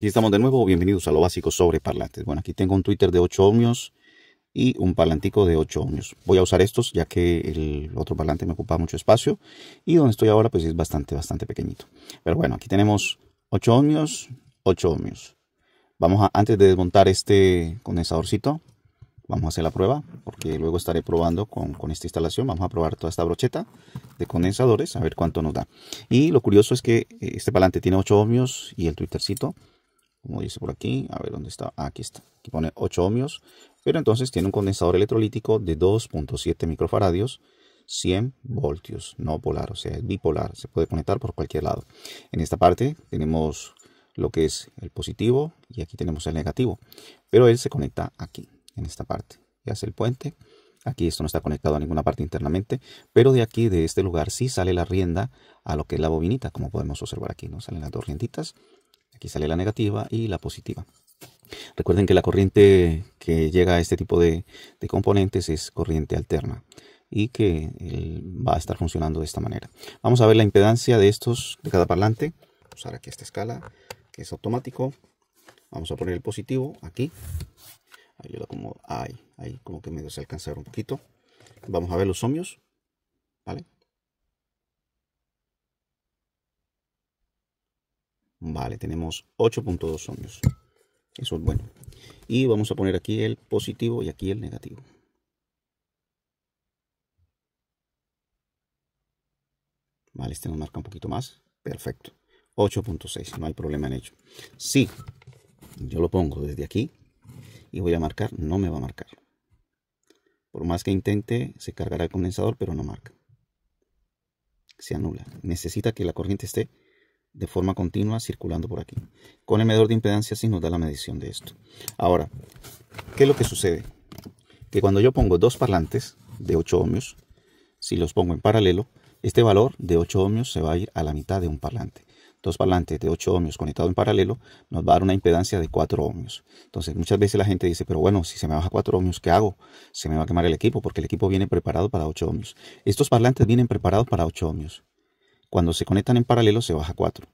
Y estamos de nuevo, bienvenidos a lo básico sobre parlantes. Bueno, aquí tengo un Twitter de 8 ohmios y un parlantico de 8 ohmios. Voy a usar estos ya que el otro parlante me ocupa mucho espacio y donde estoy ahora pues es bastante, bastante pequeñito. Pero bueno, aquí tenemos 8 ohmios, 8 ohmios. Vamos a, antes de desmontar este condensadorcito, vamos a hacer la prueba porque luego estaré probando con, con, esta instalación vamos a probar toda esta brocheta de condensadores a ver cuánto nos da y lo curioso es que eh, este parlante tiene 8 ohmios y el twittercito como dice por aquí, a ver dónde está, aquí está, aquí pone 8 ohmios, pero entonces tiene un condensador electrolítico de 2.7 microfaradios, 100 voltios, no polar, o sea, es bipolar, se puede conectar por cualquier lado. En esta parte tenemos lo que es el positivo y aquí tenemos el negativo, pero él se conecta aquí, en esta parte, y hace el puente. Aquí esto no está conectado a ninguna parte internamente, pero de aquí, de este lugar, sí sale la rienda a lo que es la bobinita, como podemos observar aquí, ¿no? Salen las dos rienditas Aquí sale la negativa y la positiva. Recuerden que la corriente que llega a este tipo de, componentes es corriente alterna y que eh, va a estar funcionando de esta manera. Vamos a ver la impedancia de estos, de cada parlante. Usar aquí esta escala, que es automático. Vamos a poner el positivo aquí. Ahí lo Ahí, ahí como que me se un poquito. Vamos a ver los ohmios. ¿Vale? Vale, tenemos 8.2 ohmios. Eso es bueno. Y vamos a poner aquí el positivo y aquí el negativo. Vale, este nos marca un poquito más. Perfecto. 8.6, no hay problema en ello. Si yo lo pongo desde aquí y voy a marcar, no me va a marcar. Por más que intente, se cargará el condensador, pero no marca. Se anula. Necesita que la corriente esté de forma continua circulando por aquí. Con el medidor de impedancia sí nos da la medición de esto. Ahora, ¿qué es lo que sucede? Que cuando yo pongo dos parlantes de 8 ohmios, si los pongo en paralelo, este valor de 8 ohmios se va a ir a la mitad de un parlante. Dos parlantes de 8 ohmios conectados en paralelo nos va a dar una impedancia de 4 ohmios. Entonces, muchas veces la gente dice, pero bueno, si se me baja 4 ohmios, ¿qué hago? Se me va a quemar el equipo porque el equipo viene preparado para 8 ohmios. Estos parlantes vienen preparados para 8 ohmios. Cuando se conectan en paralelo se baja 4.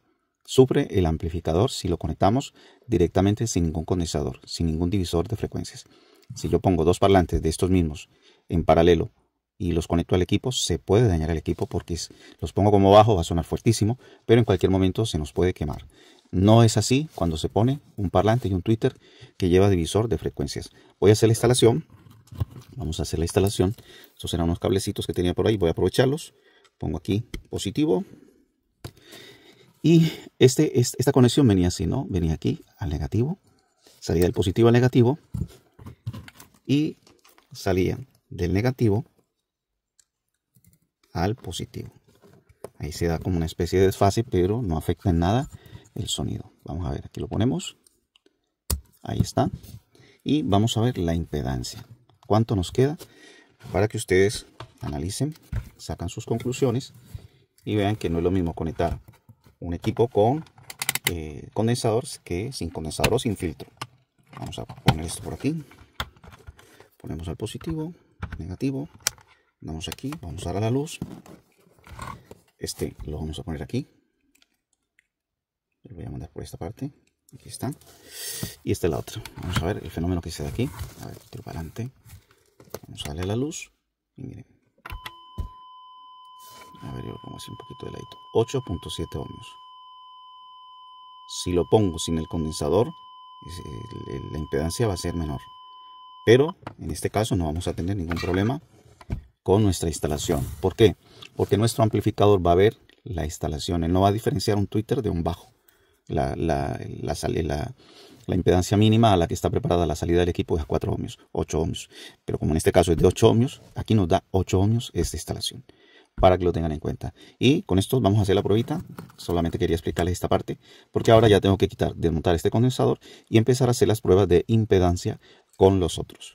Supre el amplificador si lo conectamos directamente sin ningún condensador, sin ningún divisor de frecuencias. Si yo pongo dos parlantes de estos mismos en paralelo y los conecto al equipo, se puede dañar el equipo porque los pongo como bajo, va a sonar fuertísimo, pero en cualquier momento se nos puede quemar. No es así cuando se pone un parlante y un Twitter que lleva divisor de frecuencias. Voy a hacer la instalación. Vamos a hacer la instalación. Estos eran unos cablecitos que tenía por ahí. Voy a aprovecharlos pongo aquí positivo. Y este, esta conexión venía así, ¿no? Venía aquí al negativo, salía del positivo al negativo y salía del negativo al positivo. Ahí se da como una especie de desfase, pero no afecta en nada el sonido. Vamos a ver, aquí lo ponemos. Ahí está. Y vamos a ver la impedancia. ¿Cuánto nos queda? Para que ustedes analicen, sacan sus conclusiones y vean que no es lo mismo conectar un equipo con eh, condensadores que sin condensador o sin filtro. Vamos a poner esto por aquí. Ponemos al positivo, negativo. vamos aquí, vamos a dar a la luz. Este lo vamos a poner aquí. Lo voy a mandar por esta parte. Aquí está. Y este es la otra. Vamos a ver el fenómeno que se da aquí. A ver, tiro para adelante. Vamos a darle a la luz. miren, a ver, yo como así un poquito de ladito, 8.7 ohmios. Si lo pongo sin el condensador, eh, la impedancia va a ser menor. Pero en este caso no vamos a tener ningún problema con nuestra instalación. ¿Por qué? Porque nuestro amplificador va a ver la instalación. Él no va a diferenciar un Twitter de un bajo. La, la, la, la, impedancia mínima a la que está preparada la salida del equipo es 4 ohmios, 8 ohmios. Pero como en este caso es de 8 ohmios, aquí nos da 8 ohmios esta instalación para que lo tengan en cuenta. Y con esto vamos a hacer la probita. Solamente quería explicarles esta parte porque ahora ya tengo que quitar, desmontar este condensador y empezar a hacer las pruebas de impedancia con los otros.